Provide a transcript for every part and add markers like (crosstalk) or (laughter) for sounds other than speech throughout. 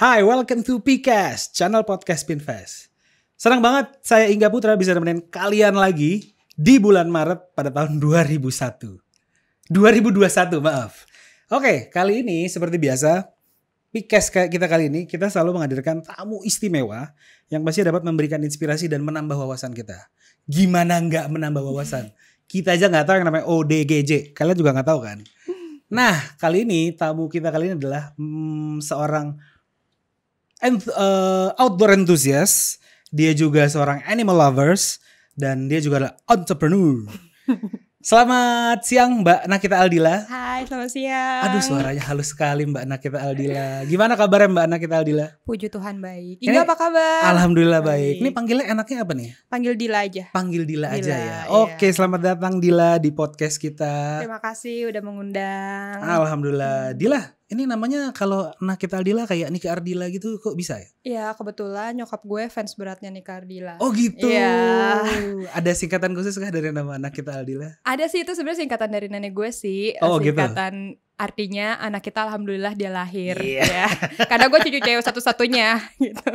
Hai, welcome to PCast, channel podcast Pinvest. Senang banget saya Ingga Putra bisa nemenin kalian lagi di bulan Maret pada tahun 2001. 2021, maaf. Oke, kali ini seperti biasa, PCast kita kali ini kita selalu menghadirkan tamu istimewa yang pasti dapat memberikan inspirasi dan menambah wawasan kita. Gimana nggak menambah wawasan? Kita aja nggak tahu yang namanya ODGJ. Kalian juga nggak tahu kan? Nah, kali ini tamu kita kali ini adalah hmm, seorang uh, outdoor enthusiast, dia juga seorang animal lovers dan dia juga adalah entrepreneur. (laughs) Selamat siang Mbak Nakita Aldila. Hai, selamat siang. Aduh suaranya halus sekali Mbak Nakita Aldila. Gimana kabarnya Mbak Nakita Aldila? Puji Tuhan baik. Ini apa kabar? Alhamdulillah baik. baik. Ini panggilnya enaknya apa nih? Panggil Dila aja. Panggil Dila, Dila aja ya. Iya. Oke, selamat datang Dila di podcast kita. Terima kasih udah mengundang. Alhamdulillah. Dila, ini namanya kalau nah kita Ardila kayak Nika Ardila gitu kok bisa ya? Iya kebetulan nyokap gue fans beratnya Nika Ardila. Oh gitu. Iya. Ada singkatan khusus kah dari nama anak kita Ardila? Ada sih itu sebenarnya singkatan dari nenek gue sih. Oh gitu. singkatan gitu. Artinya anak kita alhamdulillah dia lahir. Iya. Yeah. Karena gue cucu cewek satu-satunya (laughs) gitu.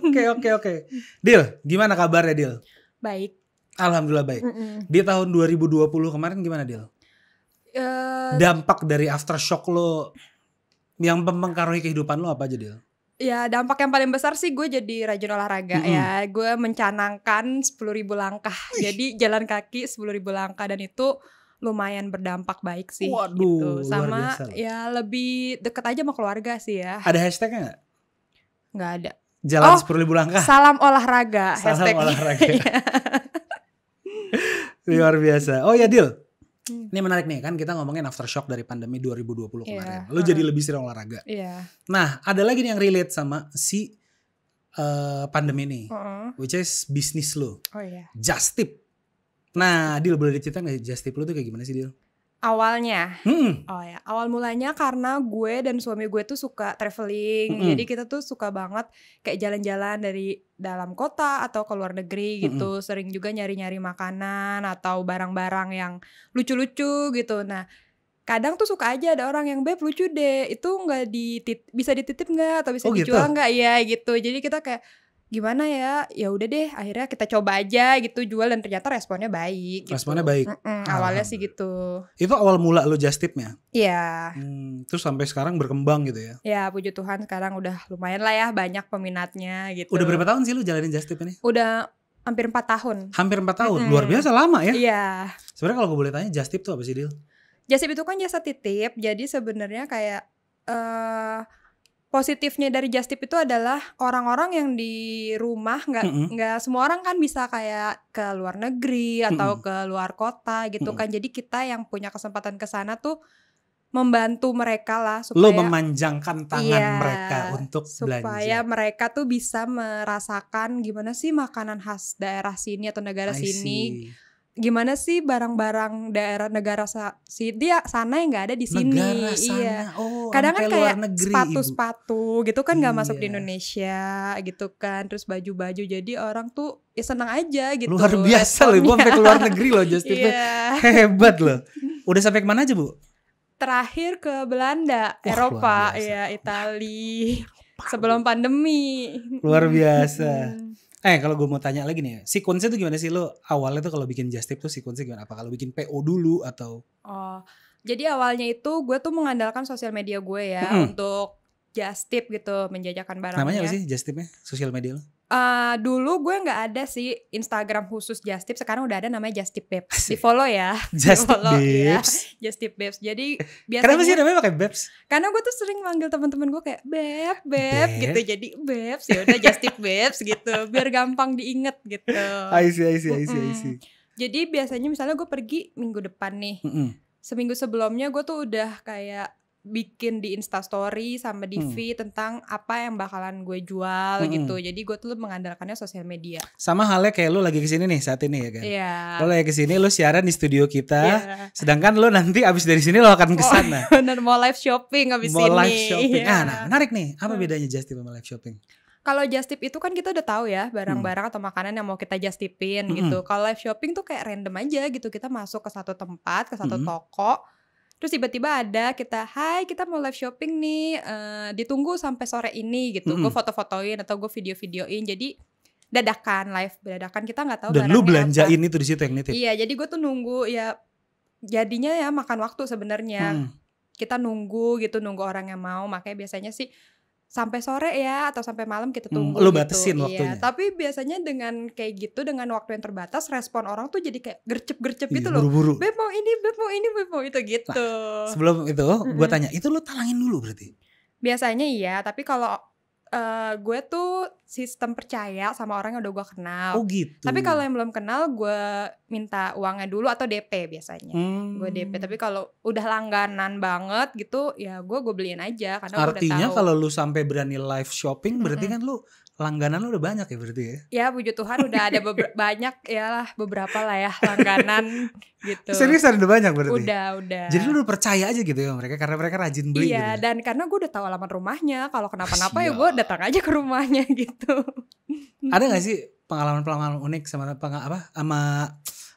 Oke oke oke. Dil, gimana kabarnya Dil? Baik. Alhamdulillah baik. Mm -mm. Di tahun 2020 kemarin gimana Dil? Eh, dampak dari aftershock lo yang mempengaruhi kehidupan lo apa aja dia? Ya dampak yang paling besar sih gue jadi rajin olahraga mm -hmm. ya Gue mencanangkan ribu langkah Jadi jalan kaki ribu langkah dan itu lumayan berdampak baik sih Waduh gitu. Sama luar biasa. ya lebih deket aja sama keluarga sih ya Ada hashtagnya gak? Gak ada Jalan oh, 10.000 langkah Salam olahraga Salam hashtag. olahraga (laughs) (laughs) iya. Luar biasa Oh ya Dil Hmm. Ini menarik nih kan kita ngomongin aftershock dari pandemi 2020 iya, kemarin. Yeah. Lo jadi lebih sering olahraga. Yeah. Nah ada lagi nih yang relate sama si uh, pandemi ini, uh -uh. which is bisnis lo. Oh iya. Yeah. Just tip. Nah, Dil boleh diceritain gak Just Tip lu tuh kayak gimana sih Dil? Awalnya, hmm. oh ya, awal mulanya karena gue dan suami gue tuh suka traveling, hmm. jadi kita tuh suka banget kayak jalan-jalan dari dalam kota atau ke luar negeri gitu, hmm. sering juga nyari-nyari makanan atau barang-barang yang lucu-lucu gitu. Nah, kadang tuh suka aja ada orang yang beb lucu deh, itu nggak ditit bisa dititip nggak atau bisa oh, gitu? dijual nggak gitu. ya gitu. Jadi kita kayak gimana ya ya udah deh akhirnya kita coba aja gitu jual dan ternyata responnya baik gitu. responnya baik mm -mm, awalnya sih gitu itu awal mula lo just tipnya iya hmm, terus sampai sekarang berkembang gitu ya ya puji tuhan sekarang udah lumayan lah ya banyak peminatnya gitu udah berapa tahun sih lo jalanin just tip ini udah hampir empat tahun hampir empat tahun mm -hmm. luar biasa lama ya iya yeah. sebenarnya kalau gue boleh tanya just tip tuh apa sih deal just tip itu kan jasa titip jadi sebenarnya kayak eh uh, positifnya dari just tip itu adalah orang-orang yang di rumah nggak nggak mm -hmm. semua orang kan bisa kayak ke luar negeri atau mm -hmm. ke luar kota gitu mm -hmm. kan jadi kita yang punya kesempatan ke sana tuh membantu mereka lah supaya lo memanjangkan tangan iya, mereka untuk supaya belanja supaya mereka tuh bisa merasakan gimana sih makanan khas daerah sini atau negara I sini see gimana sih barang-barang daerah negara sa si dia sana yang nggak ada di sini negara iya. sana. iya oh, kadang kan kayak sepatu-sepatu gitu kan nggak iya. masuk di iya. Indonesia gitu kan terus baju-baju jadi orang tuh ya senang aja gitu luar biasa loh ibu sampai ke luar negeri loh Justin (laughs) iya. hebat loh udah sampai kemana aja bu terakhir ke Belanda Wah, Eropa ya Italia. sebelum pandemi luar biasa Eh kalau gue mau tanya lagi nih, ya, sequence tuh gimana sih lo awalnya tuh kalau bikin just tip tuh sequence gimana? Apa kalau bikin PO dulu atau? Oh, jadi awalnya itu gue tuh mengandalkan sosial media gue ya -hmm. untuk just tip gitu menjajakan barangnya. Namanya apa sih just tipnya? Sosial media lo? Uh, dulu gue nggak ada sih Instagram khusus Justip Sekarang udah ada namanya Justip Babes. Di follow ya. (laughs) Justip iya. Babes. Ya. (laughs) Justip Babes. Jadi eh, biasanya. Kenapa sih namanya pakai Babes? Karena gue tuh sering manggil teman-teman gue kayak Beb, Beb, gitu. Jadi Babes ya udah Justip Babes gitu. Biar gampang diinget gitu. (laughs) I see, I see, I see, I see. Jadi biasanya misalnya gue pergi minggu depan nih. Mm -mm. Seminggu sebelumnya gue tuh udah kayak bikin di instastory sama di hmm. feed tentang apa yang bakalan gue jual hmm. gitu jadi gue tuh mengandalkannya sosial media sama halnya kayak lu lagi kesini nih saat ini ya kan yeah. lo lagi kesini lu siaran di studio kita yeah. sedangkan lu nanti abis dari sini lo akan kesana oh, (laughs) bener mau live shopping abis mau ini mau live shopping yeah. ah, nah menarik nih apa hmm. bedanya just sama live shopping kalau just tip itu kan kita udah tahu ya barang-barang hmm. atau makanan yang mau kita just tipin mm -hmm. gitu. Kalau live shopping tuh kayak random aja gitu. Kita masuk ke satu tempat, ke satu mm -hmm. toko, terus tiba-tiba ada kita hai kita mau live shopping nih uh, ditunggu sampai sore ini gitu mm -hmm. gue foto-fotoin atau gue video-videoin jadi dadakan live dadakan kita nggak tahu dan lu belanjain apa. itu di situ yang nitip iya jadi gue tuh nunggu ya jadinya ya makan waktu sebenarnya hmm. kita nunggu gitu nunggu orang yang mau makanya biasanya sih sampai sore ya atau sampai malam kita hmm, tunggu. Hmm, lo gitu. batasin gitu. waktunya. Iya, tapi biasanya dengan kayak gitu dengan waktu yang terbatas respon orang tuh jadi kayak gercep-gercep iya, gitu loh. Buru-buru. Beb mau ini, beb mau ini, beb mau itu gitu. Nah, sebelum itu mm-hmm. gue tanya, itu lo talangin dulu berarti? Biasanya iya, tapi kalau uh, eh, gue tuh sistem percaya sama orang yang udah gue kenal. Oh gitu. Tapi kalau yang belum kenal gue minta uangnya dulu atau DP biasanya. Hmm. Gue DP, tapi kalau udah langganan banget gitu ya gue gue beliin aja karena Artinya kalau lu sampai berani live shopping berarti kan lu langganan lu udah banyak ya berarti ya? Ya puji Tuhan udah ada (laughs) banyak ya lah beberapa lah ya langganan gitu. Serius ada banyak berarti? Udah udah. Jadi lu udah percaya aja gitu ya mereka karena mereka rajin beli. Iya gitu. Ya? dan karena gue udah tahu alamat rumahnya kalau kenapa-napa ya gue datang aja ke rumahnya (laughs) gitu. Ada gak sih pengalaman-pengalaman unik sama apa, apa sama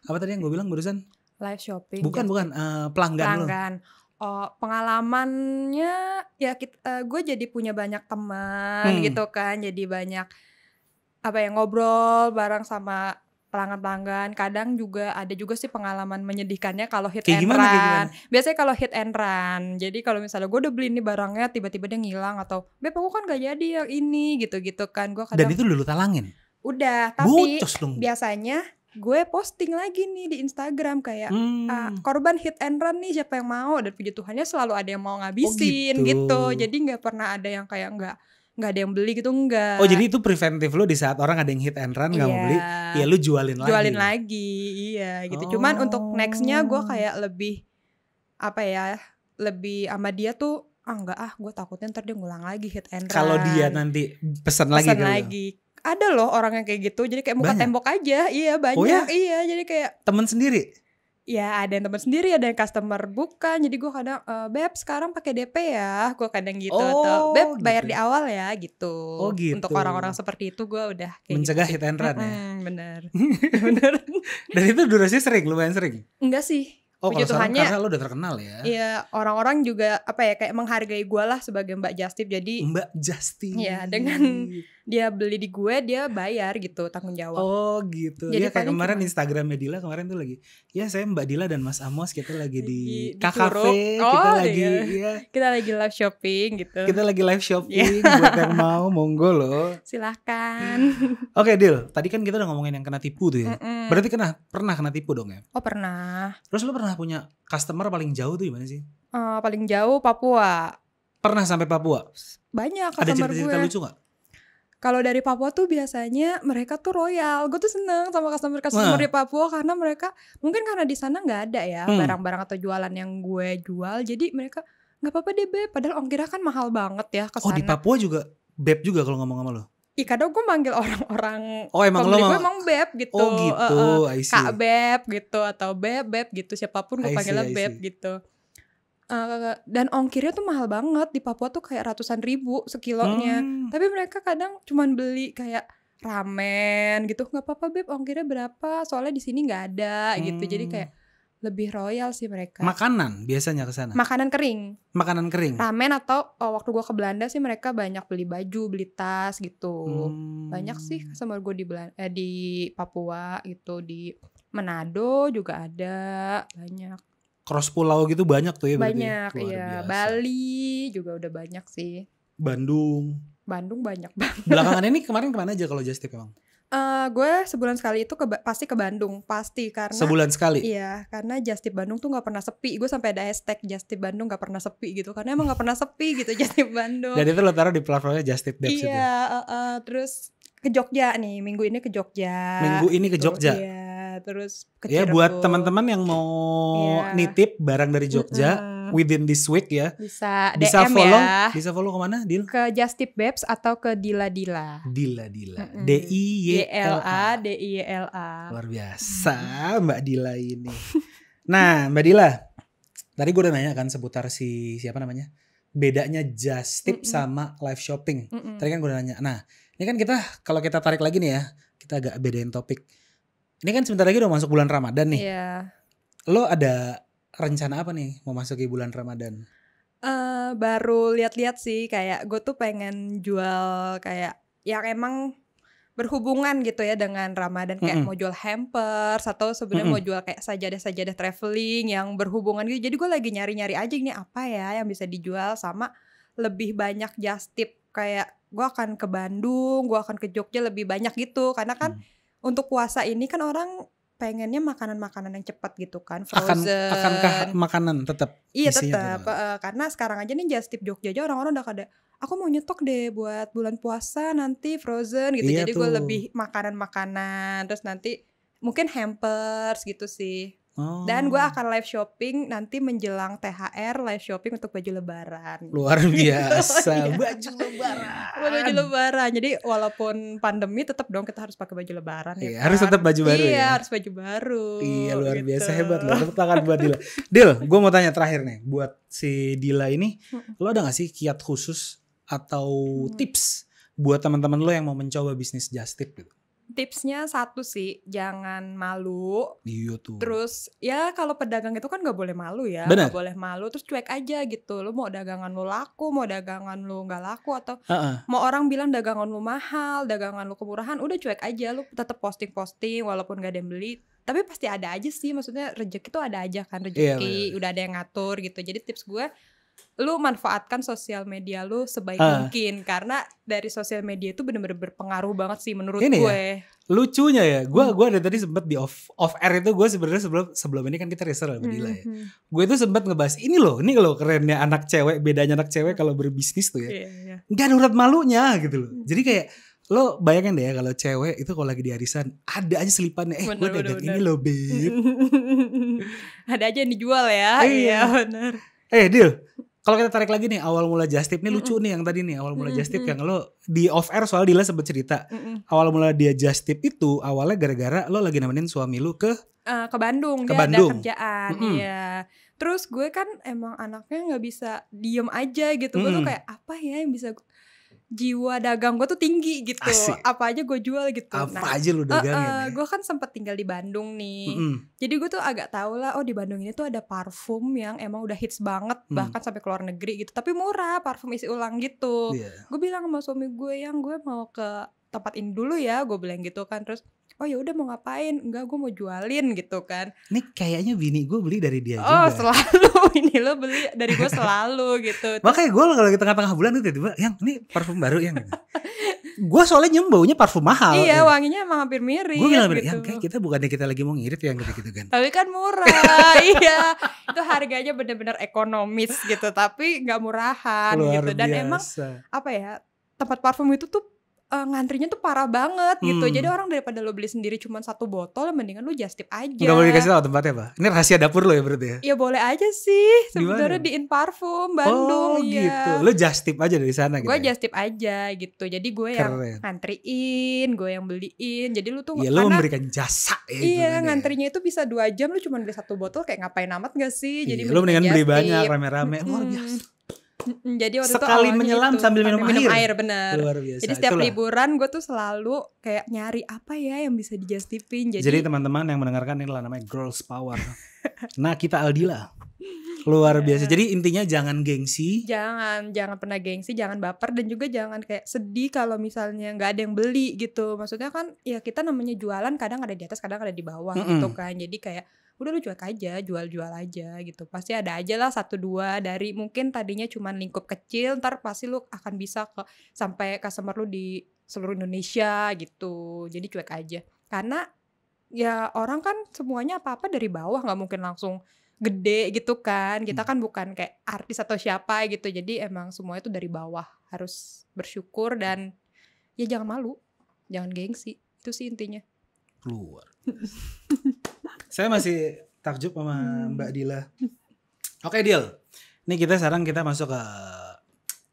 apa tadi yang gue bilang barusan? Live shopping. Bukan jadi, bukan uh, pelanggan. Pelanggan. Oh, pengalamannya ya kita, uh, eh, gue jadi punya banyak teman hmm. gitu kan. Jadi banyak apa yang ngobrol bareng sama pelanggan-pelanggan. Kadang juga ada juga sih pengalaman menyedihkannya kalau hit kayak and gimana, run. Biasanya kalau hit and run. Jadi kalau misalnya gue udah beli ini barangnya tiba-tiba dia ngilang atau "Beb, aku kan gak jadi yang ini." gitu-gitu kan. gue kadang Dan itu dulu talangin. Udah, tapi Bucos biasanya gue posting lagi nih di Instagram kayak hmm. ah, korban hit and run nih siapa yang mau dan puji Tuhannya selalu ada yang mau ngabisin oh gitu. gitu jadi nggak pernah ada yang kayak nggak nggak ada yang beli gitu enggak oh jadi itu preventif lo di saat orang ada yang hit and run nggak yeah. mau iya. beli ya lu jualin lagi jualin lagi iya gitu oh. cuman untuk oh. nextnya gue kayak lebih apa ya lebih sama dia tuh ah enggak ah gue takutnya ntar dia ngulang lagi hit and run kalau dia nanti pesan lagi pesan ya? lagi ada loh orang yang kayak gitu jadi kayak muka banyak. tembok aja iya oh banyak oh ya? iya jadi kayak temen sendiri ya ada yang temen sendiri ada yang customer bukan jadi gue kadang e, beb sekarang pakai dp ya gue kadang gitu oh, atau beb gitu bayar ya? di awal ya gitu oh gitu untuk orang-orang seperti itu gue udah kayak gitu. mencegah gitu. hit and run hmm, ya bener (laughs) bener dan itu durasinya sering lumayan sering enggak sih Oh Puji kalau Tuhannya, karena lo udah terkenal ya Iya orang-orang juga apa ya kayak menghargai gue lah sebagai Mbak Justip jadi Mbak Justip Iya dengan dia beli di gue dia bayar gitu tanggung jawab oh gitu Jadi ya kayak kemarin gimana? Instagramnya Dila kemarin tuh lagi ya saya Mbak Dila dan Mas Amos kita lagi di, di kafe oh, kita lagi iya. ya kita lagi live shopping gitu kita lagi live shopping yeah. (laughs) buat yang mau monggo loh silahkan oke okay, Dil tadi kan kita udah ngomongin yang kena tipu tuh ya mm -mm. berarti kena pernah kena tipu dong ya oh pernah terus lo pernah punya customer paling jauh tuh gimana sih uh, paling jauh Papua pernah sampai Papua banyak customer ada cerita-cerita gue. lucu gak? Kalau dari Papua tuh biasanya mereka tuh royal. Gue tuh seneng sama customer-customer nah. di Papua karena mereka mungkin karena di sana nggak ada ya hmm. barang-barang hmm. atau jualan yang gue jual. Jadi mereka nggak apa-apa deh beb. Padahal ongkirnya kan mahal banget ya sana. Oh di Papua juga beb juga kalau ngomong sama lo? Iya kadang gue manggil orang-orang Oh emang lo gue emang Beb gitu Oh gitu uh, uh, Kak Beb gitu Atau Beb Beb gitu Siapapun gue panggilnya Beb gitu Eh, dan ongkirnya tuh mahal banget di Papua tuh kayak ratusan ribu sekilonya. Hmm. Tapi mereka kadang cuman beli kayak ramen gitu. nggak apa-apa beb, ongkirnya berapa? Soalnya di sini nggak ada hmm. gitu. Jadi hmm. kayak lebih royal sih mereka. Makanan biasanya ke sana. Makanan kering. Makanan kering. Ramen atau oh, waktu gua ke Belanda sih mereka banyak beli baju, beli tas gitu. Hmm. Banyak sih sama gua di Belanda, eh, di Papua gitu, di Manado juga ada banyak cross pulau gitu banyak tuh ya, ya? banyak berarti. iya biasa. Bali juga udah banyak sih Bandung Bandung banyak (laughs) banget belakangan ini kemarin kemana aja kalau Justip emang Uh, gue sebulan sekali itu ke, pasti ke Bandung pasti karena sebulan sekali iya karena Justip Bandung tuh nggak pernah sepi gue sampai ada hashtag Justip Bandung nggak pernah sepi gitu karena emang nggak pernah sepi gitu (laughs) Justip Bandung Jadi itu lo di platformnya Justip Debs iya uh, uh, terus ke Jogja nih minggu ini ke Jogja minggu ini ke gitu. Jogja iya terus ke Ya buat teman-teman yang mau yeah. nitip barang dari Jogja mm -hmm. within this week ya. Bisa DM bisa follow, ya. Bisa follow kemana, Dil? Ke Justip Babes atau ke Dila Dila. Dila Dila. Mm -hmm. D I Y L A D I Y L A. Luar biasa mm. Mbak Dila ini. nah, Mbak Dila. Tadi gue udah nanya kan seputar si siapa namanya? Bedanya Justip mm hmm sama live shopping. Mm hmm Tadi kan gue udah nanya. Nah, ini kan kita kalau kita tarik lagi nih ya, kita agak bedain topik ini kan sebentar lagi udah masuk bulan Ramadan nih. Iya. Lo ada rencana apa nih mau masuk ke bulan Ramadan? Uh, baru lihat-lihat sih kayak gue tuh pengen jual kayak yang emang berhubungan gitu ya dengan Ramadan kayak mm -hmm. mau jual hamper atau sebenarnya mm -hmm. mau jual kayak sajadah-sajadah traveling yang berhubungan gitu. Jadi gue lagi nyari-nyari aja ini apa ya yang bisa dijual sama lebih banyak just tip kayak gue akan ke Bandung, gue akan ke Jogja lebih banyak gitu karena kan mm untuk puasa ini kan orang pengennya makanan-makanan yang cepat gitu kan frozen Akan, akankah makanan tetap iya tetap uh, karena sekarang aja nih just tip Jogja aja orang-orang udah kada aku mau nyetok deh buat bulan puasa nanti frozen gitu iya jadi gue lebih makanan-makanan terus nanti mungkin hampers gitu sih dan gue oh. akan live shopping nanti menjelang THR live shopping untuk baju lebaran. Luar (laughs) oh, biasa, iya. baju lebaran. Baju lebaran. Jadi walaupun pandemi tetap dong kita harus pakai baju lebaran ya iya, ya. Kan? Harus tetap baju baru iya, ya. harus baju baru. Iya, luar gitu. biasa hebat loh. Tepuk tangan buat Dila. Dil, gue mau tanya terakhir nih buat si Dila ini, lo ada gak sih kiat khusus atau hmm. tips buat teman-teman lo yang mau mencoba bisnis just tip gitu? tipsnya satu sih, jangan malu. Iya tuh. Terus ya kalau pedagang itu kan nggak boleh malu ya, nggak boleh malu. Terus cuek aja gitu. Lo mau dagangan lo laku, mau dagangan lo nggak laku atau uh -uh. mau orang bilang dagangan lo mahal, dagangan lo kemurahan, udah cuek aja. Lo tetap posting-posting walaupun gak ada yang beli. Tapi pasti ada aja sih, maksudnya rezeki itu ada aja kan rezeki, iya, udah ada yang ngatur gitu. Jadi tips gue lu manfaatkan sosial media lu sebaik uh. mungkin karena dari sosial media itu bener benar berpengaruh banget sih menurut ini ya, gue. Ya, lucunya ya, gue hmm. gue ada tadi sempat di off off air itu gue sebenarnya sebelum sebelum ini kan kita riset sama Dila ya. Hmm, hmm. Gue itu sempat ngebahas ini loh, ini loh kerennya anak cewek, bedanya anak cewek kalau berbisnis tuh ya. Enggak iya, iya. yeah, yeah. ada malunya gitu loh. Hmm. Jadi kayak lo bayangin deh ya kalau cewek itu kalau lagi di arisan ada aja selipannya eh gue dagang ini loh babe (laughs) ada aja yang dijual ya iya, iya benar Eh, deal. Kalau kita tarik lagi nih awal mula Justip nih lucu mm -mm. nih yang tadi nih awal mula mm -mm. yang lo di off air soal Dila sempat cerita. Mm -mm. Awal mula dia Justip itu awalnya gara-gara lo lagi nemenin suami lo ke uh, ke Bandung ke dia Bandung. ada kerjaan mm -mm. ya. Terus gue kan emang anaknya nggak bisa diem aja gitu. Mm -mm. Gue tuh kayak apa ya yang bisa gue jiwa dagang gue tuh tinggi gitu Asik. apa aja gue jual gitu apa nah, aja lu dagangin uh, uh, ya? gue kan sempat tinggal di Bandung nih mm -hmm. jadi gue tuh agak tau lah oh di Bandung ini tuh ada parfum yang emang udah hits banget mm. bahkan sampai ke luar negeri gitu tapi murah parfum isi ulang gitu yeah. gue bilang sama suami gue yang gue mau ke tempat ini dulu ya gue bilang gitu kan terus oh ya udah mau ngapain enggak gue mau jualin gitu kan ini kayaknya bini gue beli dari dia oh juga. selalu (laughs) ini lo beli dari gue selalu gitu Terus, makanya gue kalau di tengah-tengah bulan itu tiba-tiba yang ini parfum baru yang gue soalnya nyium baunya parfum mahal iya wanginya emang hampir mirip gue bilang gitu. yang kayak kita bukannya kita lagi mau ngirit ya, yang gitu-gitu kan tapi kan murah (laughs) iya itu harganya benar-benar ekonomis gitu tapi nggak murahan gitu. Luar gitu dan biasa. emang apa ya tempat parfum itu tuh uh, ngantrinya tuh parah banget gitu. Hmm. Jadi orang daripada lo beli sendiri cuma satu botol, mendingan lo just tip aja. Gak boleh dikasih tau tempatnya apa? Ini rahasia dapur lo ya berarti ya? Ya boleh aja sih. Sebenarnya di In Parfum Bandung. Oh ya. gitu. Lo just tip aja dari sana gitu. Gue ya? just tip aja gitu. Jadi gue yang ngantriin, gue yang beliin. Jadi lo tuh. Iya lo memberikan jasa ya. Iya ya. ngantrinya ya. itu bisa dua jam. Lo cuma beli satu botol kayak ngapain amat gak sih? Iya, Jadi iya, lo mendingan beli banyak rame-rame. Hmm. Luar biasa jadi waktu sekali itu menyelam gitu, sambil minum, minum air. air bener luar biasa jadi setiap Itulah. liburan gue tuh selalu kayak nyari apa ya yang bisa dijustifin jadi, jadi teman-teman yang mendengarkan ini lah namanya girls power nah kita Aldila luar iya. biasa. Jadi intinya jangan gengsi. Jangan, jangan pernah gengsi, jangan baper dan juga jangan kayak sedih kalau misalnya nggak ada yang beli gitu. Maksudnya kan ya kita namanya jualan kadang ada di atas, kadang ada di bawah mm -mm. gitu kan. Jadi kayak udah lu cuek aja jual-jual aja gitu pasti ada aja lah satu dua dari mungkin tadinya cuman lingkup kecil ntar pasti lu akan bisa ke sampai customer lu di seluruh Indonesia gitu jadi cuek aja karena ya orang kan semuanya apa-apa dari bawah nggak mungkin langsung gede gitu kan kita hmm. kan bukan kayak artis atau siapa gitu jadi emang semuanya itu dari bawah harus bersyukur dan ya jangan malu jangan gengsi itu sih intinya keluar (laughs) Saya masih takjub sama hmm. Mbak Dila. Oke, okay, Dil. Ini kita sekarang kita masuk ke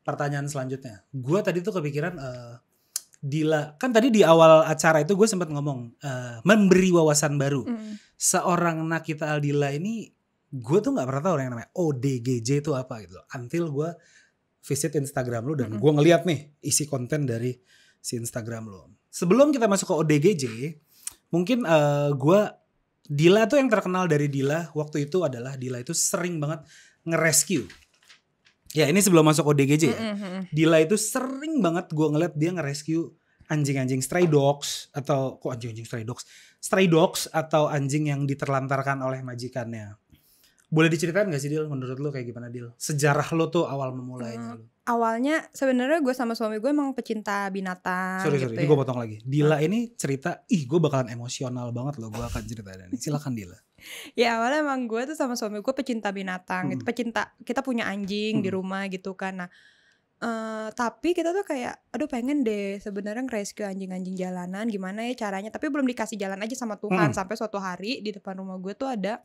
pertanyaan selanjutnya. Gue tadi tuh kepikiran uh, Dila, kan tadi di awal acara itu gue sempat ngomong uh, memberi wawasan baru. Mm. Seorang Nakita Aldila ini gue tuh nggak pernah tahu yang namanya ODGJ itu apa gitu loh. Until gue visit Instagram lu dan -hmm. gue ngeliat nih isi konten dari si Instagram lu. Sebelum kita masuk ke ODGJ, mungkin uh, eh, gue Dila tuh yang terkenal dari Dila waktu itu adalah Dila itu sering banget ngerescue. Ya ini sebelum masuk ODGJ ya. Mm -hmm. Dila itu sering banget gue ngeliat dia ngerescue anjing-anjing stray dogs atau kok anjing-anjing stray dogs, stray dogs atau anjing yang diterlantarkan oleh majikannya. Boleh diceritain gak sih Dil menurut lo kayak gimana Dil? Sejarah lo tuh awal memulainya hmm, Awalnya sebenarnya gue sama suami gue emang pecinta binatang Sorry gitu sorry ya. ini gue potong lagi Dila hmm. ini cerita ih gue bakalan emosional banget loh gue akan cerita ini Silakan Dila (laughs) Ya awalnya emang gue tuh sama suami gue pecinta binatang hmm. gitu, pecinta Kita punya anjing hmm. di rumah gitu kan Nah Uh, tapi kita tuh kayak aduh pengen deh sebenarnya rescue anjing-anjing jalanan gimana ya caranya tapi belum dikasih jalan aja sama Tuhan hmm. sampai suatu hari di depan rumah gue tuh ada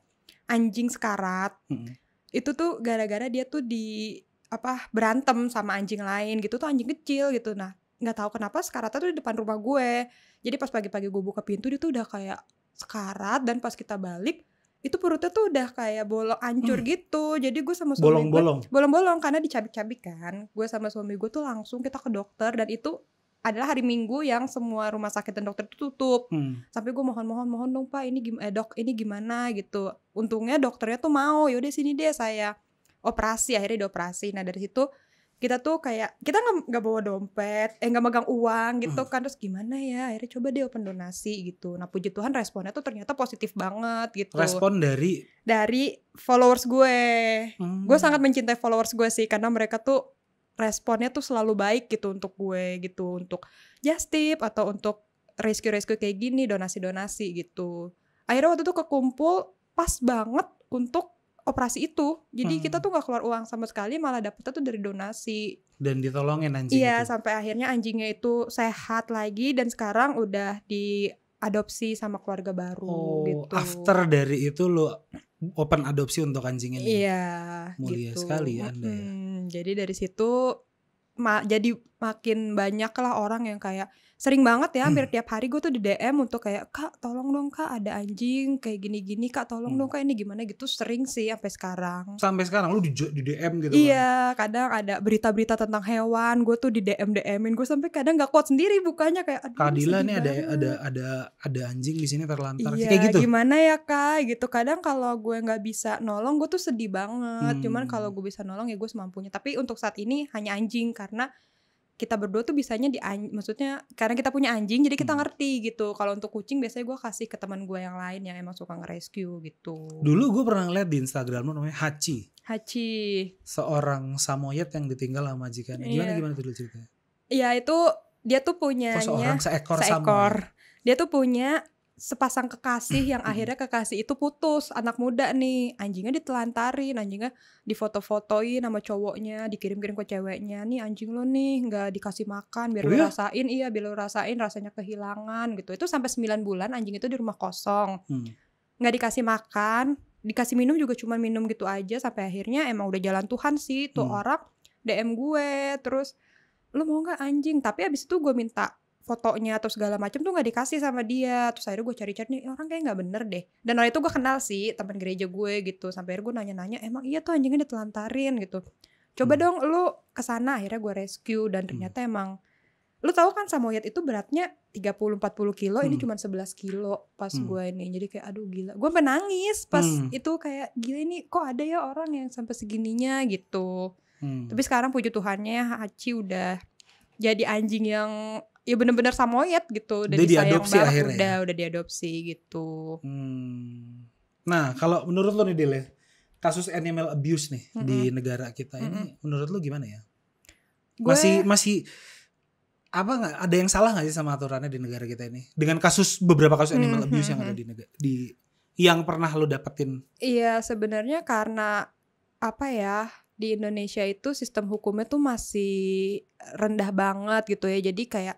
anjing sekarat hmm. itu tuh gara-gara dia tuh di apa berantem sama anjing lain gitu tuh anjing kecil gitu nah nggak tahu kenapa sekaratnya tuh di depan rumah gue jadi pas pagi-pagi gue buka pintu dia tuh udah kayak sekarat dan pas kita balik itu perutnya tuh udah kayak bolong ancur hmm. gitu jadi gue sama suami bolong-bolong bolong-bolong karena dicabik-cabik kan gue sama suami gue tuh langsung kita ke dokter dan itu adalah hari Minggu yang semua rumah sakit dan dokter itu tutup. Hmm. Sampai gue mohon-mohon mohon dong Pak, ini eh, dok, ini gimana gitu. Untungnya dokternya tuh mau, yaudah sini deh saya operasi akhirnya dioperasi. Nah dari situ kita tuh kayak kita nggak bawa dompet, eh nggak megang uang gitu hmm. kan terus gimana ya? Akhirnya coba deh open donasi gitu. Nah puji Tuhan responnya tuh ternyata positif banget gitu. Respon dari dari followers gue. Hmm. Gue sangat mencintai followers gue sih karena mereka tuh responnya tuh selalu baik gitu untuk gue gitu untuk just tip atau untuk rescue rescue kayak gini donasi donasi gitu akhirnya waktu itu kekumpul pas banget untuk operasi itu. Jadi hmm. kita tuh nggak keluar uang sama sekali, malah dapetnya tuh dari donasi. Dan ditolongin anjing Iya, itu. sampai akhirnya anjingnya itu sehat lagi dan sekarang udah diadopsi sama keluarga baru oh, gitu. After dari itu lo open adopsi untuk anjing ini. Iya. Mulia gitu. sekali ya Anda. jadi dari situ ma jadi makin banyaklah orang yang kayak sering banget ya hampir hmm. tiap hari gue tuh di DM untuk kayak kak tolong dong kak ada anjing kayak gini-gini kak tolong hmm. dong kak ini gimana gitu sering sih sampai sekarang sampai sekarang lu di, di DM gitu iya kan? kadang ada berita-berita tentang hewan gue tuh di DM DMin gue sampai kadang nggak kuat sendiri bukannya kayak Kadila nih ada ada ada ada anjing di sini terlantar iya, kayak gitu gimana ya kak gitu kadang kalau gue nggak bisa nolong gue tuh sedih banget hmm. cuman kalau hmm. gue bisa nolong ya gue semampunya tapi untuk saat ini hanya anjing karena kita berdua tuh bisanya di maksudnya karena kita punya anjing jadi kita hmm. ngerti gitu kalau untuk kucing biasanya gue kasih ke teman gue yang lain yang emang suka ngerescue gitu dulu gue pernah ngeliat di instagram lo namanya Hachi Hachi seorang samoyed yang ditinggal sama majikan gimana yeah. gimana tuh dulu ceritanya Iya itu dia tuh punya seorang seekor seekor samoyed. dia tuh punya sepasang kekasih yang akhirnya kekasih itu putus anak muda nih anjingnya ditelantari anjingnya difoto-fotoin sama cowoknya dikirim-kirim ke ceweknya nih anjing lo nih nggak dikasih makan biar oh, iya? lo rasain iya biar lo rasain rasanya kehilangan gitu itu sampai 9 bulan anjing itu di rumah kosong hmm. nggak hmm. dikasih makan dikasih minum juga cuma minum gitu aja sampai akhirnya emang udah jalan Tuhan sih tuh hmm. orang DM gue terus lo mau nggak anjing tapi abis itu gue minta fotonya atau segala macam tuh nggak dikasih sama dia terus akhirnya gue cari-cari nih eh, orang kayak nggak bener deh dan orang itu gue kenal sih teman gereja gue gitu sampai akhirnya gue nanya-nanya emang iya tuh anjingnya ditelantarin gitu coba hmm. dong lu kesana akhirnya gue rescue dan hmm. ternyata hmm. emang lu tahu kan samoyed itu beratnya 30 40 kilo hmm. ini cuma 11 kilo pas hmm. gue ini jadi kayak aduh gila gue menangis pas hmm. itu kayak gila ini kok ada ya orang yang sampai segininya gitu hmm. tapi sekarang puji Tuhannya Haci udah jadi anjing yang ya benar-benar samoyed gitu udah, diadopsi banget, akhirnya ya? udah udah diadopsi gitu hmm. nah kalau menurut lo nih Dile ya, kasus animal abuse nih mm -hmm. di negara kita mm -hmm. ini menurut lo gimana ya Gue... masih masih apa nggak ada yang salah nggak sih sama aturannya di negara kita ini dengan kasus beberapa kasus animal mm -hmm. abuse yang ada di negara di yang pernah lo dapetin iya sebenarnya karena apa ya di Indonesia itu sistem hukumnya tuh masih rendah banget gitu ya jadi kayak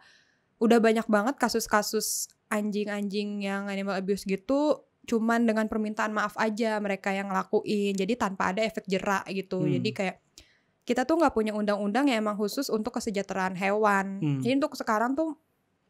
udah banyak banget kasus-kasus anjing-anjing yang animal abuse gitu cuman dengan permintaan maaf aja mereka yang ngelakuin jadi tanpa ada efek jerak gitu hmm. jadi kayak kita tuh nggak punya undang-undang yang emang khusus untuk kesejahteraan hewan hmm. jadi untuk sekarang tuh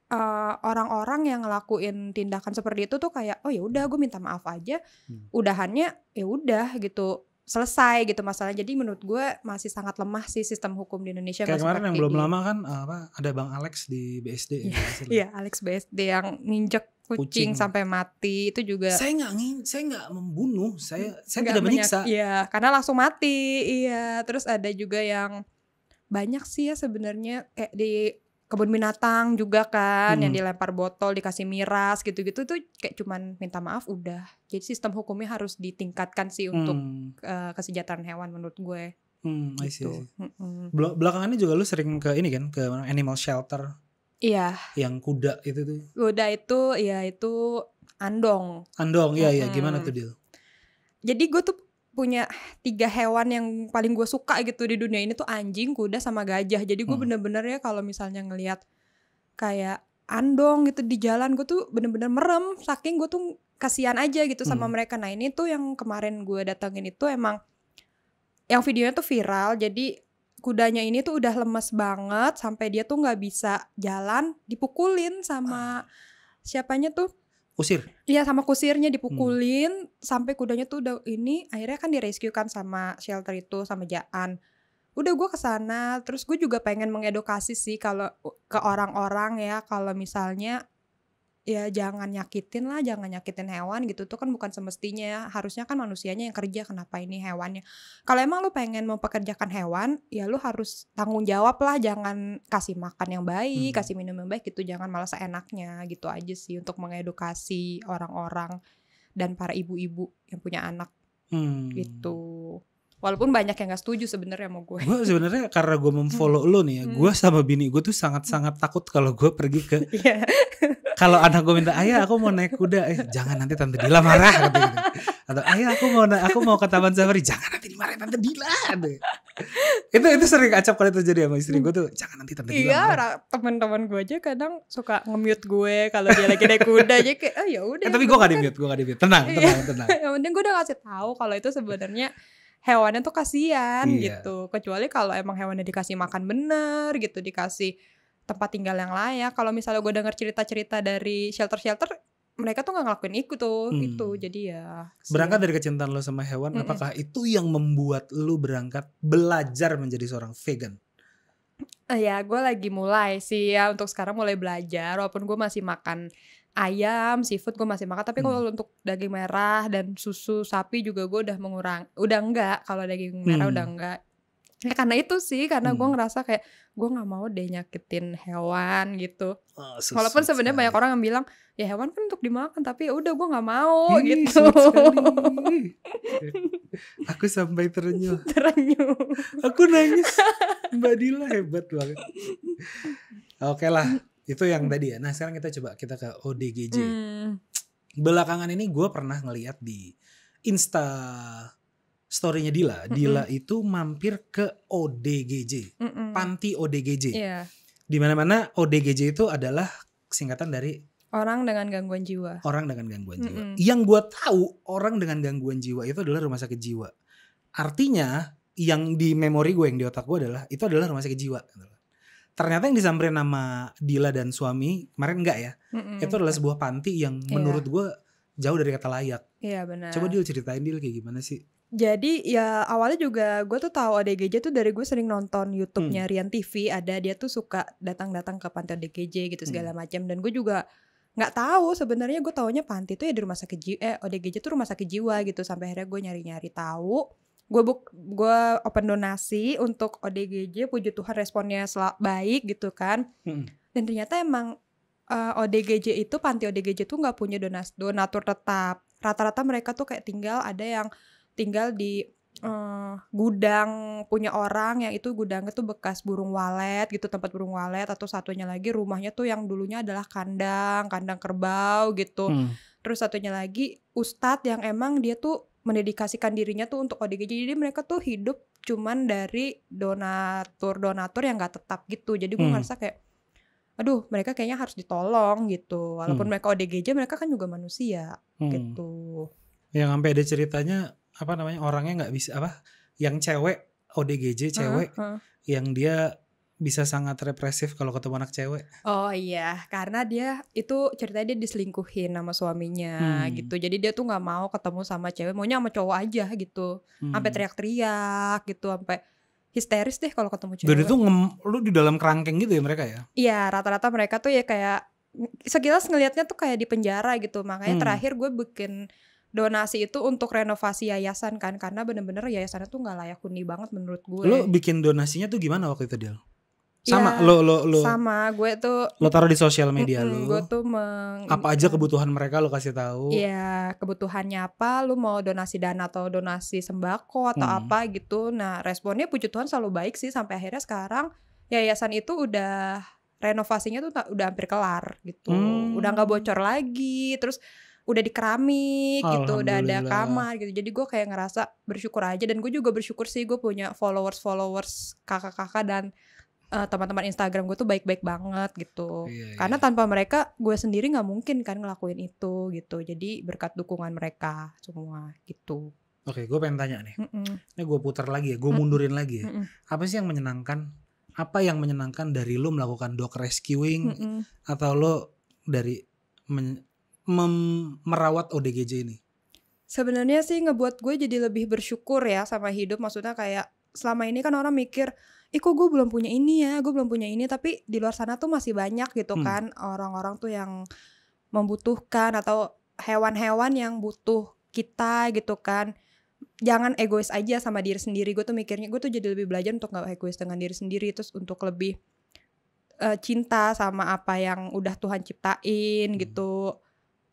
eh, orang-orang uh, yang ngelakuin tindakan seperti itu tuh kayak oh ya udah gue minta maaf aja hmm. udahannya ya udah gitu selesai gitu masalahnya. Jadi menurut gue masih sangat lemah sih sistem hukum di Indonesia. Kayak kemarin yang belum lama kan eh, apa ada Bang Alex di BSD. Ya, iya, yeah, yeah, Alex BSD yang ninjek kucing, kucing sampai mati itu juga. Saya nggak ngin, saya nggak membunuh, saya saya gak tidak menyiksa. Iya, karena langsung mati. Iya, terus ada juga yang banyak sih ya sebenarnya kayak di kebun binatang juga kan hmm. yang dilempar botol dikasih miras gitu-gitu tuh kayak cuman minta maaf udah jadi sistem hukumnya harus ditingkatkan sih untuk uh, kesejahteraan hewan menurut gue hmm, gitu mm-hmm. belakangannya juga lu sering ke ini kan ke animal shelter iya yang kuda itu tuh kuda itu ya itu andong andong iya iya gimana tuh dia jadi gue tuh punya tiga hewan yang paling gue suka gitu di dunia ini tuh anjing, kuda sama gajah. Jadi gue hmm. bener-bener ya kalau misalnya ngelihat kayak andong gitu di jalan gue tuh bener-bener merem saking gue tuh kasihan aja gitu sama hmm. mereka. Nah ini tuh yang kemarin gue datengin itu emang yang videonya tuh viral. Jadi kudanya ini tuh udah lemes banget sampai dia tuh nggak bisa jalan, dipukulin sama ah. siapanya tuh kusir iya sama kusirnya dipukulin hmm. sampai kudanya tuh udah ini akhirnya kan direscue kan sama shelter itu sama Jaan udah gue kesana terus gue juga pengen mengedukasi sih kalau ke orang-orang ya kalau misalnya ya jangan nyakitin lah, jangan nyakitin hewan gitu tuh kan bukan semestinya. Harusnya kan manusianya yang kerja, kenapa ini hewannya? Kalau emang lu pengen mempekerjakan hewan, ya lu harus tanggung jawab lah, jangan kasih makan yang baik, hmm. kasih minum yang baik gitu, jangan malah seenaknya gitu aja sih untuk mengedukasi orang-orang dan para ibu-ibu yang punya anak. Hmm. Gitu walaupun banyak yang gak setuju sebenarnya mau gue gue sebenarnya karena gue memfollow lo nih ya hmm. gue sama bini gue tuh sangat sangat takut kalau gue pergi ke (laughs) iya. kalau anak gue minta ayah aku mau naik kuda eh jangan nanti tante Dila marah gitu. atau ayah aku mau aku mau ke Taman Safari jangan nanti dimarahin tante Dila itu itu sering acap kali terjadi sama istri gue tuh jangan nanti tante Dila iya teman-teman gue aja kadang suka nge-mute gue kalau dia lagi naik kuda aja kayak oh, ya udah eh, tapi gue gak di mute gue gak di mute tenang iya. tenang tenang yang penting gue udah ngasih tahu kalau itu sebenarnya hewannya tuh kasihan iya. gitu. Kecuali kalau emang hewannya dikasih makan bener gitu, dikasih tempat tinggal yang layak. Kalau misalnya gue denger cerita-cerita dari shelter-shelter, mereka tuh nggak ngelakuin itu tuh hmm. gitu. jadi ya berangkat dari kecintaan lo sama hewan mm apakah itu yang membuat lo berangkat belajar menjadi seorang vegan Eh, ya gue lagi mulai sih ya untuk sekarang mulai belajar walaupun gue masih makan ayam seafood gue masih makan tapi hmm. kalau untuk daging merah dan susu sapi juga gue udah mengurang udah enggak kalau daging merah hmm. udah enggak Ya, karena itu sih, karena hmm. gue ngerasa kayak gue nggak mau deh nyakitin hewan gitu. Oh, so Walaupun sebenarnya banyak orang yang bilang ya hewan kan untuk dimakan, tapi ya udah gue nggak mau Hii, gitu. (laughs) Aku sampai terenyuh. Terenyuh. Aku nangis. Mbak Dila hebat banget. Oke lah, itu yang tadi ya. Nah sekarang kita coba kita ke ODGJ. Hmm. Belakangan ini gue pernah ngeliat di Insta storynya Dila. Mm -hmm. Dila itu mampir ke ODGJ, mm -mm. panti ODGJ. Yeah. Di mana-mana ODGJ itu adalah singkatan dari orang dengan gangguan jiwa. Orang dengan gangguan mm -mm. jiwa. Yang gue tahu orang dengan gangguan jiwa itu adalah rumah sakit jiwa. Artinya yang di memori gue yang di otak gue adalah itu adalah rumah sakit jiwa. Ternyata yang disamperin nama Dila dan suami kemarin enggak ya? Mm -mm. Itu adalah sebuah panti yang yeah. menurut gue jauh dari kata layak. Iya yeah, benar. Coba Dila ceritain Dila kayak gimana sih jadi ya awalnya juga gue tuh tahu ODGJ tuh dari gue sering nonton YouTube-nya hmm. Rian TV ada dia tuh suka datang-datang ke panti ODGJ gitu segala hmm. macam dan gue juga nggak tahu sebenarnya gue taunya panti tuh ya di rumah sakit jiwa eh ODGJ tuh rumah sakit jiwa gitu sampai akhirnya gue nyari-nyari tahu gue buk gue open donasi untuk ODGJ puji Tuhan responnya baik gitu kan hmm. dan ternyata emang uh, eh, ODGJ itu panti ODGJ tuh nggak punya donas donatur tetap rata-rata mereka tuh kayak tinggal ada yang tinggal di uh, gudang punya orang yang itu gudangnya tuh bekas burung walet gitu tempat burung walet atau satunya lagi rumahnya tuh yang dulunya adalah kandang kandang kerbau gitu hmm. terus satunya lagi ustadz yang emang dia tuh mendedikasikan dirinya tuh untuk ODGJ jadi mereka tuh hidup cuman dari donatur donatur yang gak tetap gitu jadi gue hmm. ngerasa kayak aduh mereka kayaknya harus ditolong gitu walaupun hmm. mereka ODGJ mereka kan juga manusia hmm. gitu yang sampai ada ceritanya apa namanya orangnya nggak bisa apa yang cewek ODGJ cewek uh, uh. yang dia bisa sangat represif kalau ketemu anak cewek. Oh iya, karena dia itu ceritanya dia diselingkuhin sama suaminya hmm. gitu. Jadi dia tuh nggak mau ketemu sama cewek, maunya sama cowok aja gitu. Hmm. Sampai teriak-teriak gitu, sampai histeris deh kalau ketemu cewek. Jadi tuh lu di dalam kerangkeng gitu ya mereka ya? Iya, rata-rata mereka tuh ya kayak sekilas ngelihatnya tuh kayak di penjara gitu. Makanya hmm. terakhir gue bikin donasi itu untuk renovasi yayasan kan karena bener-bener yayasannya tuh nggak layak huni banget menurut gue. Lo bikin donasinya tuh gimana waktu itu Del? Sama ya, lo lo lo sama gue tuh lo taruh di sosial media mm, lo. Gue tuh meng, apa aja kebutuhan mereka lo kasih tahu. Iya kebutuhannya apa? Lo mau donasi dana atau donasi sembako atau hmm. apa gitu? Nah responnya puji Tuhan selalu baik sih sampai akhirnya sekarang yayasan itu udah renovasinya tuh udah hampir kelar gitu, hmm. udah nggak bocor lagi. Terus udah di keramik gitu udah ada kamar gitu jadi gue kayak ngerasa bersyukur aja dan gue juga bersyukur sih gue punya followers followers kakak-kakak dan uh, teman-teman Instagram gue tuh baik-baik banget gitu iya, iya. karena tanpa mereka gue sendiri nggak mungkin kan ngelakuin itu gitu jadi berkat dukungan mereka semua gitu Oke, gue pengen tanya nih. Mm -mm. Ini gue putar lagi ya, gue mundurin lagi ya. Mm -mm. Apa sih yang menyenangkan? Apa yang menyenangkan dari lo melakukan dog rescuing mm -mm. atau lo dari men merawat ODGJ ini? Sebenarnya sih ngebuat gue jadi lebih bersyukur ya sama hidup. Maksudnya kayak selama ini kan orang mikir, Ih gue belum punya ini ya, gue belum punya ini. Tapi di luar sana tuh masih banyak gitu hmm. kan orang-orang tuh yang membutuhkan atau hewan-hewan yang butuh kita gitu kan jangan egois aja sama diri sendiri gue tuh mikirnya gue tuh jadi lebih belajar untuk gak egois dengan diri sendiri terus untuk lebih uh, cinta sama apa yang udah Tuhan ciptain hmm. gitu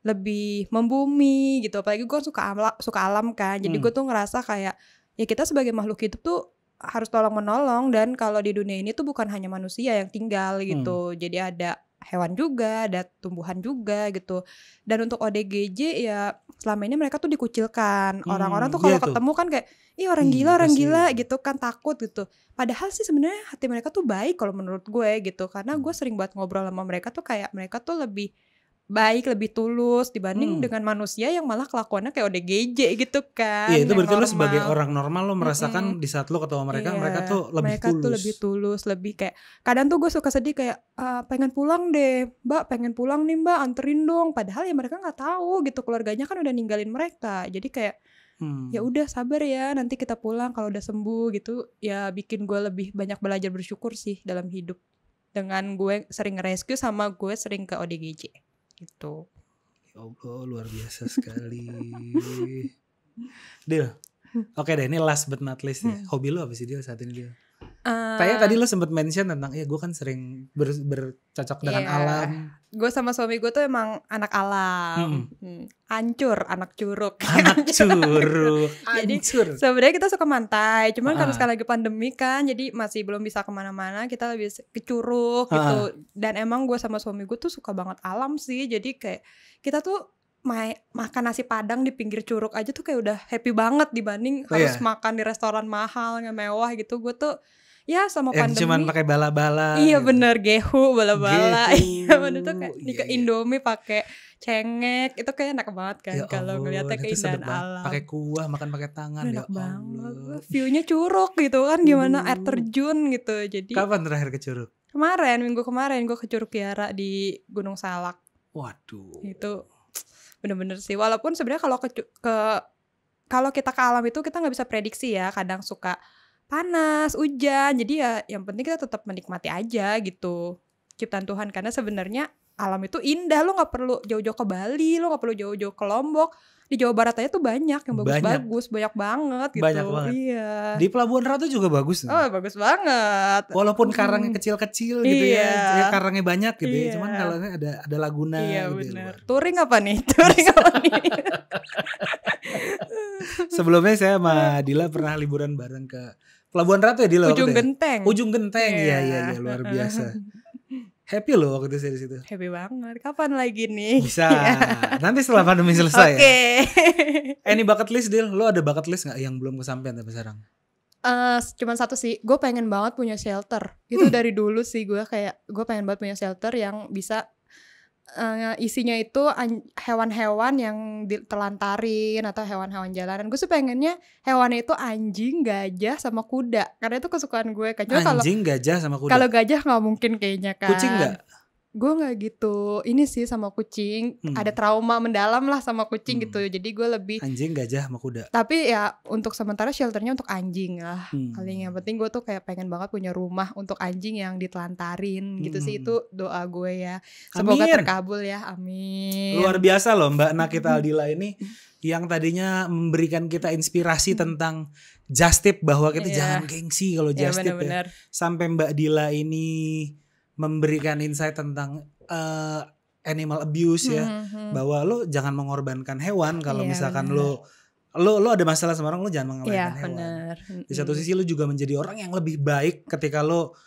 lebih membumi gitu apalagi gue suka alam suka alam kan jadi hmm. gue tuh ngerasa kayak ya kita sebagai makhluk hidup tuh harus tolong menolong dan kalau di dunia ini tuh bukan hanya manusia yang tinggal gitu hmm. jadi ada hewan juga ada tumbuhan juga gitu dan untuk ODGJ ya selama ini mereka tuh dikucilkan hmm, orang-orang hmm, tuh kalau iya ketemu kan kayak ih orang hmm, gila orang pasti. gila gitu kan takut gitu padahal sih sebenarnya hati mereka tuh baik kalau menurut gue gitu karena hmm. gue sering buat ngobrol sama mereka tuh kayak mereka tuh lebih baik, lebih tulus dibanding hmm. dengan manusia yang malah kelakuannya kayak ODGJ gitu kan. Iya, itu berarti normal. lo sebagai orang normal lo merasakan hmm. di saat lo ketemu mereka, yeah. mereka tuh lebih mereka tulus. tuh lebih tulus, lebih kayak kadang tuh gue suka sedih kayak uh, pengen pulang deh, Mbak, pengen pulang nih Mbak, anterin dong. Padahal ya mereka nggak tahu gitu keluarganya kan udah ninggalin mereka. Jadi kayak hmm. ya udah sabar ya nanti kita pulang kalau udah sembuh gitu ya bikin gue lebih banyak belajar bersyukur sih dalam hidup dengan gue sering rescue sama gue sering ke ODGJ Gitu. Ya Allah, luar biasa sekali. (laughs) Deal. Oke okay deh, ini last but not least ya. Hmm. Hobi lo apa sih Deal saat ini Deal? Uh, eh, tadi lo sempat mention tentang ya gue kan sering ber, bercocok dengan yeah. alam gue sama suami gue tuh emang anak alam, hmm. ancur, anak curug, (laughs) anak curug, (laughs) jadi sebenarnya kita suka mantai, cuman uh. karena ah. sekali lagi pandemi kan, jadi masih belum bisa kemana-mana, kita lebih ke curug uh. gitu, dan emang gue sama suami gue tuh suka banget alam sih, jadi kayak kita tuh makan nasi padang di pinggir curug aja tuh kayak udah happy banget dibanding oh, iya. harus yeah. makan di restoran mahal, yang mewah gitu, gue tuh ya sama yang pandemi cuman pakai bala-bala iya gitu. bener gehu bala-bala (laughs) iya bener tuh kayak di ke iya, iya. Indomie pakai cengek itu kayak enak banget kan ya kalau ngeliatnya keindahan alam pakai kuah makan pakai tangan ya enak ya banget viewnya curug gitu kan gimana air terjun gitu jadi kapan terakhir ke curug kemarin minggu kemarin gue ke curug Kiara di Gunung Salak waduh itu bener-bener sih walaupun sebenarnya kalau ke, ke kalau kita ke alam itu kita nggak bisa prediksi ya kadang suka panas, hujan. Jadi ya yang penting kita tetap menikmati aja gitu ciptaan Tuhan karena sebenarnya alam itu indah lo nggak perlu jauh-jauh ke Bali lo nggak perlu jauh-jauh ke Lombok di Jawa Barat aja tuh banyak yang bagus-bagus banyak. banyak banget gitu banyak banget. iya di Pelabuhan Ratu juga bagus oh nih. bagus banget walaupun karangnya hmm. kecil-kecil hmm. gitu ya, iya. ya karangnya banyak gitu ya. iya. ya cuman kalau ada ada laguna iya, gitu Iya, benar. touring apa nih (laughs) touring apa nih (laughs) sebelumnya saya sama Dila pernah liburan bareng ke Pelabuhan Ratu ya di luar Ujung ya? Genteng. Ujung Genteng. Iya yeah. iya iya luar (laughs) biasa. Happy loh waktu itu saya di situ. Happy banget. Kapan lagi nih? Bisa. (laughs) Iya. Nanti setelah pandemi selesai. Ya. Oke. Okay. (laughs) Ya. bucket list Dil, lo ada bucket list nggak yang belum kesampaian sampai sekarang? Uh, cuman satu sih, gue pengen banget punya shelter. Itu hmm. dari dulu sih gue kayak gue pengen banget punya shelter yang bisa uh, isinya itu hewan-hewan yang ditelantarin atau hewan-hewan jalanan. Gue sih pengennya hewannya itu anjing, gajah sama kuda. Karena itu kesukaan gue. kan anjing, kalo, gajah sama kuda. Kalau gajah nggak mungkin kayaknya kan. Kucing nggak? gue nggak gitu ini sih sama kucing hmm. ada trauma mendalam lah sama kucing hmm. gitu jadi gue lebih anjing gajah sama kuda tapi ya untuk sementara shelternya untuk anjing lah hmm. paling yang penting gue tuh kayak pengen banget punya rumah untuk anjing yang ditelantarin hmm. gitu sih itu hmm. doa gue ya semoga amin. terkabul ya amin luar biasa loh mbak Nakita hmm. Aldila ini hmm. yang tadinya memberikan kita inspirasi hmm. tentang tip bahwa kita yeah. jangan gengsi kalau iya, just yeah, bener -bener. ya sampai mbak Dila ini memberikan insight tentang uh, animal abuse ya mm-hmm. bahwa lo jangan mengorbankan hewan kalau yeah, misalkan bener. lo lo lo ada masalah sama orang lo jangan iya, mengorbankan yeah, hewan. Bener. Di satu sisi lo juga menjadi orang yang lebih baik ketika lo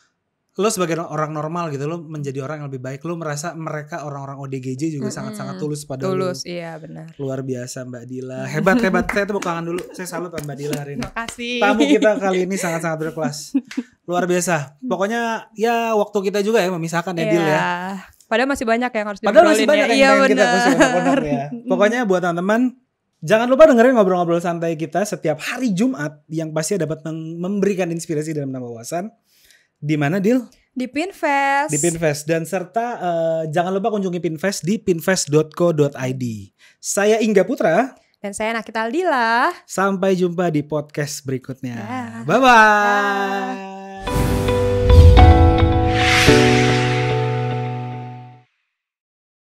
lo sebagai orang normal gitu lo menjadi orang yang lebih baik lo merasa mereka orang-orang ODGJ juga sangat-sangat tulus pada tulus lo. iya benar luar biasa Mbak Dila hebat hebat saya tepuk tangan dulu saya salut Mbak Dila hari ini (laughs) Makasih. tamu kita kali ini sangat-sangat berkelas (laughs) Luar biasa. Pokoknya ya waktu kita juga ya memisahkan ya deal ya. Iya. Padahal masih banyak yang harus Padahal masih ya. banyak ya. yang iya, kita ya. (laughs) Pokoknya buat teman-teman Jangan lupa dengerin ngobrol-ngobrol santai kita setiap hari Jumat yang pasti dapat memberikan inspirasi dalam nama wawasan. Di mana, Dil? Di Pinfest. Di Pinfest dan serta uh, jangan lupa kunjungi Pinfest di pinfest.co.id. Saya Ingga Putra dan saya Nakita Aldila. Sampai jumpa di podcast berikutnya. Ya. Bye-bye. Ya.